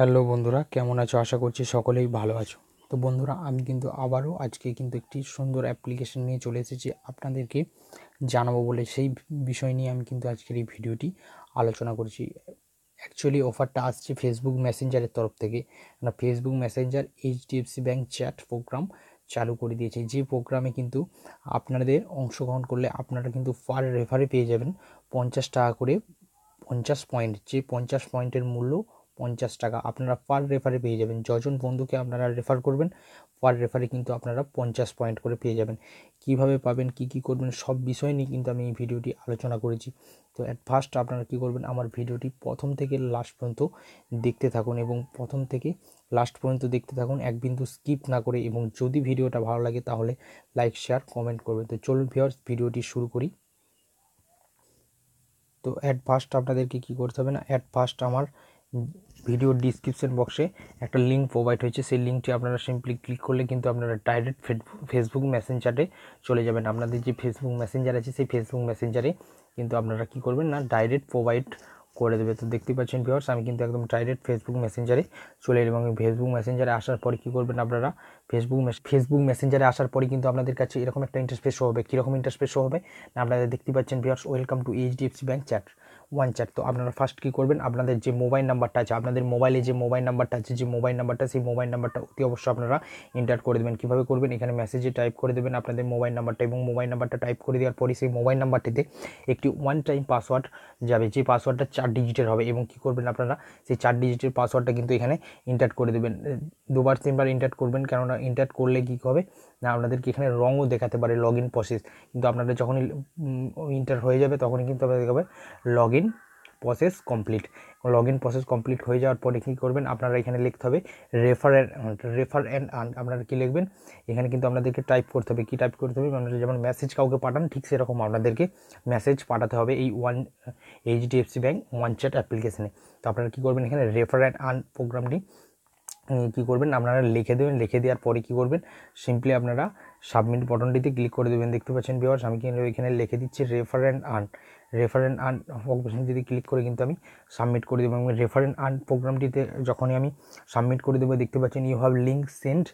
hello বন্ধুরা কেমন আছো আশা করছি সকলেই ভালো আছো তো বন্ধুরা আমি কিন্তু আবারও আজকে কিন্তু একটি সুন্দর অ্যাপ্লিকেশন নিয়ে চলে এসেছি আপনাদেরকে জানাবো বলে সেই বিষয় নিয়ে আমি কিন্তু আজকের এই ভিডিওটি আলোচনা করছি অ্যাকচুয়ালি অফারটা আসছে ফেসবুক মেসেঞ্জারের তরফ থেকে না Facebook Messenger HDFC bank chat program চালু করে দিয়েছে যে প্রোগ্রামে কিন্তু আপনাদের অংশগ্রহণ করলে আপনারা কিন্তু ফার রেফারে পেয়ে যাবেন পঞ্চাশ টাকা করে পঞ্চাশ পয়েন্ট যে পঞ্চাশ পয়েন্টের মূল্য পঞ্চাশ টাকা আপনারা পার রেফারে পেয়ে যাবেন যজন বন্ধুকে আপনারা রেফার করবেন পার রেফারে কিন্তু আপনারা পঞ্চাশ পয়েন্ট করে পেয়ে যাবেন কিভাবে পাবেন কি কি করবেন সব বিষয় নিয়ে কিন্তু আমি এই ভিডিওটি আলোচনা করেছি তো অ্যাট ফার্স্ট আপনারা কী করবেন আমার ভিডিওটি প্রথম থেকে লাস্ট পর্যন্ত দেখতে থাকুন এবং প্রথম থেকে লাস্ট পর্যন্ত দেখতে থাকুন এক বিন্দু স্কিপ না করে এবং যদি ভিডিওটা ভালো লাগে তাহলে লাইক শেয়ার কমেন্ট করবেন তো চলুন ভিওর্স ভিডিওটি শুরু করি তো অ্যাট ফার্স্ট আপনাদেরকে কী করতে হবে না অ্যাট ফার্স্ট আমার ভিডিও ডিসক্রিপশন বক্সে একটা লিঙ্ক প্রোভাইড হয়েছে সেই লিঙ্কটি আপনারা সিম্পলি ক্লিক করলে কিন্তু আপনারা ডাইরেক্ট ফেসবুক মেসেঞ্জারে চলে যাবেন আপনাদের যে ফেসবুক মেসেঞ্জার আছে সেই ফেসবুক মেসেঞ্জারে কিন্তু আপনারা কি করবেন না ডাইরেক্ট প্রোভাইড করে দেবে তো দেখতে পাচ্ছেন ভিউয়ার্স আমি কিন্তু একদম ডাইরেক্ট ফেসবুক মেসেঞ্জারে চলে এলাম এবং ফেসবুক মেসেঞ্জারে আসার পরে কী করবেন আপনারা ফেসবুক ফেসবুক মেসেঞ্জারে আসার পরে কিন্তু আপনাদের কাছে এরকম একটা ইন্টারফেস শো হবে কীরকম ইন্টারফেস হবে না আপনারা দেখতে পাচ্ছেন viewers welcome to HDFC bank chat one চার তো আপনারা ফার্স্ট কী করবেন আপনাদের যে মোবাইল নাম্বারটা আছে আপনাদের মোবাইলে যে মোবাইল নাম্বারটা আছে যে মোবাইল নাম্বারটা সেই মোবাইল নাম্বারটা অতি অবশ্যই আপনারা এন্টার করে দেবেন কীভাবে করবেন এখানে মেসেজে টাইপ করে দেবেন আপনাদের মোবাইল নাম্বারটা এবং মোবাইল নাম্বারটা টাইপ করে দেওয়ার পরে সেই মোবাইল নাম্বারটিতে একটি ওয়ান টাইম পাসওয়ার্ড যাবে যে পাসওয়ার্ডটা চার ডিজিটের হবে এবং কী করবেন আপনারা সেই চার ডিজিটের পাসওয়ার্ডটা কিন্তু এখানে ইন্টার করে দেবেন দুবার তিনবার এন্টার করবেন কেননা ইন্টার করলে কী হবে না আপনাদেরকে এখানে রঙও দেখাতে পারে লগ ইন প্রসেস কিন্তু আপনারা যখনই ইন্টার হয়ে যাবে তখনই কিন্তু আপনাদের হবে log in process complete log in process complete হয়ে যাওয়ার পরে কী করবেন আপনারা এখানে লিখতে হবে রেফার রেফার অ্যান্ড আর্ন আপনারা কী লিখবেন এখানে কিন্তু আপনাদেরকে টাইপ করতে হবে কী টাইপ করতে হবে আপনারা যেমন মেসেজ কাউকে পাঠান ঠিক সেরকম আপনাদেরকে মেসেজ পাঠাতে হবে এই one HDFC bank one chat অ্যাপ্লিকেশনে তো আপনারা কী করবেন এখানে রেফার অ্যান্ড আর্ন প্রোগ্রামটি কি করবেন আপনারা লিখে দেবেন লিখে দেওয়ার পরে কি করবেন সিম্পলি আপনারা সাবমিট বটনটিতে ক্লিক করে দেবেন দেখতে পাচ্ছেন বিওয়ার্স আমি কিন্তু এখানে লিখে দিচ্ছি refer and earn refer and earn option যদি ক্লিক করে কিন্তু আমি সাবমিট করে দেবো এবং রেফারেন্ট আর্ন প্রোগ্রামটিতে যখনই আমি সাবমিট করে দেবো দেখতে পাচ্ছেন you have link sent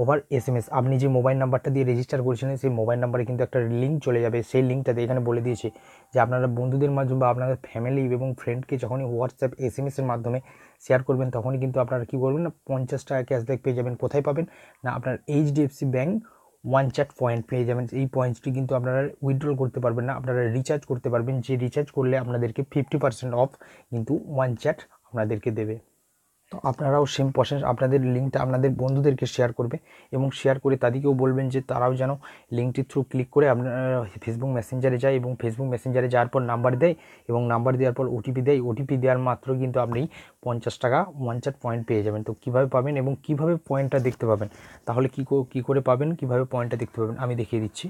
over S M S আপনি যে মোবাইল নাম্বারটা দিয়ে রেজিস্টার করেছিলেন সেই মোবাইল নাম্বারে কিন্তু একটা লিঙ্ক চলে যাবে সেই লিঙ্কটাতে এখানে বলে দিয়েছে যে আপনারা বন্ধুদের মাধ্যমে বা আপনাদের ফ্যামিলি এবং ফ্রেন্ডকে যখনই হোয়াটসঅ্যাপ এস এম এসের মাধ্যমে শেয়ার করবেন তখনই কিন্তু আপনারা কী করবেন না পঞ্চাশ টাকা ক্যাশব্যাক পেয়ে যাবেন কোথায় পাবেন না আপনার HDFC bank one chat point পেয়ে যাবেন এই পয়েন্টসটি কিন্তু আপনারা উইথড্রল করতে পারবেন না আপনারা রিচার্জ করতে পারবেন যে রিচার্জ করলে আপনাদেরকে ফিফটি পার্সেন্ট অফ কিন্তু ওয়ান চ্যাট আপনাদেরকে দেবে তো আপনারাও সেম প্রসেস আপনাদের লিঙ্কটা আপনাদের বন্ধুদেরকে শেয়ার করবে এবং শেয়ার করে তাদেরকেও বলবেন যে তারাও যেন লিঙ্কটির থ্রু ক্লিক করে আপনারা ফেসবুক মেসেঞ্জারে যায় এবং ফেসবুক মেসেঞ্জারে যাওয়ার পর নাম্বার দেয় এবং নাম্বার দেওয়ার পর ওটিপি দেয় ওটিপি দেওয়ার মাত্র কিন্তু আপনি পঞ্চাশ টাকা ওয়ান পয়েন্ট পেয়ে যাবেন তো কীভাবে পাবেন এবং কীভাবে পয়েন্টটা দেখতে পাবেন তাহলে কী কী করে পাবেন কীভাবে পয়েন্টটা দেখতে পাবেন আমি দেখিয়ে দিচ্ছি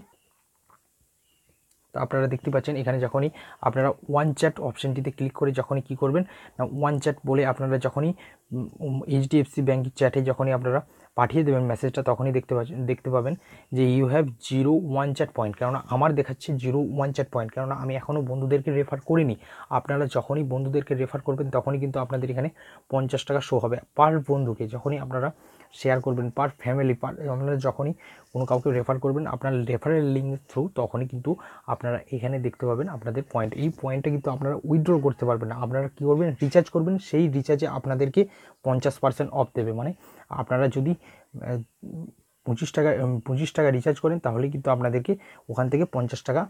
তো আপনারা দেখতে পাচ্ছেন এখানে যখনই আপনারা ওয়ান চ্যাট অপশানটিতে ক্লিক করে যখনই কি করবেন না ওয়ান চ্যাট বলে আপনারা যখনই এইচডিএফসি ব্যাঙ্কের চ্যাটে যখনই আপনারা পাঠিয়ে দেবেন মেসেজটা তখনই দেখতে পাচ্ছেন দেখতে পাবেন যে you have zero one chat point কেননা আমার দেখাচ্ছে জিরো ওয়ান চ্যাট পয়েন্ট কেননা আমি এখনও বন্ধুদেরকে রেফার করিনি আপনারা যখনই বন্ধুদেরকে রেফার করবেন তখনই কিন্তু আপনাদের এখানে পঞ্চাশ টাকা শো হবে পার বন্ধুকে যখনই আপনারা শেয়ার করবেন পার ফ্যামিলি পার আপনারা যখনই কোনো কাউকে রেফার করবেন আপনার রেফারেল লিঙ্ক থ্রু তখনই কিন্তু আপনারা এখানে দেখতে পাবেন আপনাদের পয়েন্ট এই পয়েন্টটা কিন্তু আপনারা উইথড্র করতে পারবেন না আপনারা কী করবেন রিচার্জ করবেন সেই রিচার্জে আপনাদেরকে পঞ্চাশ পার্সেন্ট অফ দেবে মানে আপনারা যদি পঁচিশ টাকা পঁচিশ টাকা রিচার্জ করেন তাহলে কিন্তু আপনাদেরকে ওখান থেকে পঞ্চাশ টাকা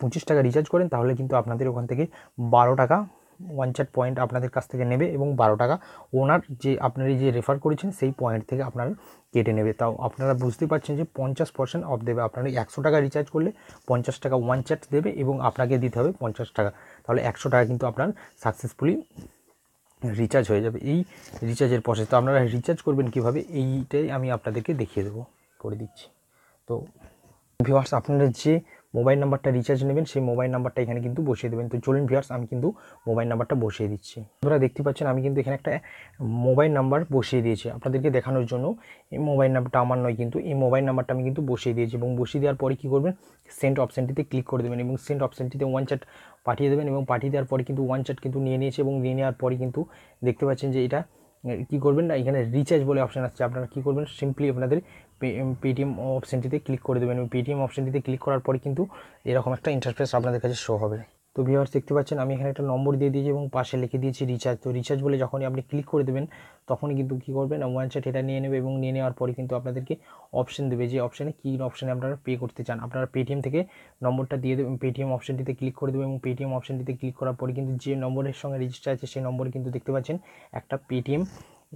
পঁচিশ টাকা রিচার্জ করেন তাহলে কিন্তু আপনাদের ওখান থেকে বারো টাকা ওয়ান পয়েন্ট আপনাদের কাছ থেকে নেবে এবং বারো টাকা ওনার যে আপনারা যে রেফার করেছেন সেই পয়েন্ট থেকে আপনারা কেটে নেবে তাও আপনারা বুঝতে পারছেন যে পঞ্চাশ পার্সেন্ট অফ দেবে আপনারা একশো টাকা রিচার্জ করলে পঞ্চাশ টাকা ওয়ান চার্ট দেবে এবং আপনাকে দিতে হবে পঞ্চাশ টাকা তাহলে একশো টাকা কিন্তু আপনার সাকসেসফুলি রিচার্জ হয়ে যাবে এই রিচার্জের প্রসেস তো আপনারা রিচার্জ করবেন কীভাবে এইটাই আমি আপনাদেরকে দেখিয়ে দেবো করে দিচ্ছি তো ভিওয়ার্স আপনারা যে মোবাইল নাম্বারটা রিচার্জ নেবেন সেই মোবাইল নাম্বারটা এখানে কিন্তু বসিয়ে দেবেন তো চলুন ভিউয়ার্স আমি কিন্তু মোবাইল নাম্বারটা বসিয়ে দিচ্ছি আপনারা দেখতে পাচ্ছেন আমি কিন্তু এখানে একটা মোবাইল নাম্বার বসিয়ে দিয়েছি আপনাদেরকে দেখানোর জন্য এই মোবাইল নাম্বারটা আমার নয় কিন্তু এই মোবাইল নাম্বারটা আমি কিন্তু বসিয়ে দিয়েছি এবং বসিয়ে দেওয়ার পরে কী করবেন সেন্ট অপশানটিতে ক্লিক করে দেবেন এবং সেন্ট অপশানটিতে ওয়ান চ্যাট পাঠিয়ে দেবেন এবং পাঠিয়ে দেওয়ার পরে কিন্তু ওয়ান চ্যাট কিন্তু নিয়ে নিয়েছে এবং নিয়ে নেওয়ার পরে কিন্তু দেখতে পাচ্ছেন যে এটা কী করবেন না এখানে রিচার্জ বলে অপশান আসছে আপনারা কী করবেন সিম্পলি আপনাদের পেটিএম অপশানটিতে ক্লিক করে দেবেন পেটিএম অপশানটিতে ক্লিক করার পরে কিন্তু এরকম একটা ইন্টারফেস আপনাদের কাছে শো হবে তো ভিওয়ার্স দেখতে পাচ্ছেন আমি এখানে একটা নম্বর দিয়ে দিয়েছি এবং পাশে লিখে দিয়েছি রিচার্জ তো রিচার্জ বলে যখনই আপনি ক্লিক করে দেবেন তখনই কিন্তু কী করবেন ওয়ান সেট এটা নিয়ে নেবে এবং নিয়ে নেওয়ার পরে কিন্তু আপনাদেরকে অপশান দেবে যে অপশানে কী অপশানে আপনারা পে করতে চান আপনারা পেটিএম থেকে নম্বরটা দিয়ে দেবেন পেটিএম অপশানটিতে ক্লিক করে দেবেন এবং পেটিএম অপশানটিতে ক্লিক করার পরে কিন্তু যে নম্বরের সঙ্গে রেজিস্টার আছে সেই নম্বরে কিন্তু দেখতে পাচ্ছেন একটা পেটিএম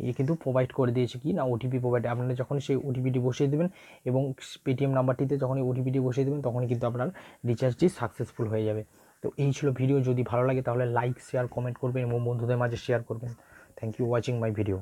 এ কিন্তু প্রোভাইড করে দিয়েছে কি না ওটিপি প্রোভাইড আপনারা যখন সেই ওটিপিটি বসিয়ে দেবেন এবং পেটিএম নাম্বারটিতে যখন এই ওটিপিটি বসিয়ে দেবেন তখনই কিন্তু আপনার রিচার্জটি সাকসেসফুল হয়ে যাবে তো এই ছিল ভিডিও যদি ভালো লাগে তাহলে লাইক শেয়ার কমেন্ট করবেন এবং বন্ধুদের মাঝে শেয়ার করবেন thank you watching my video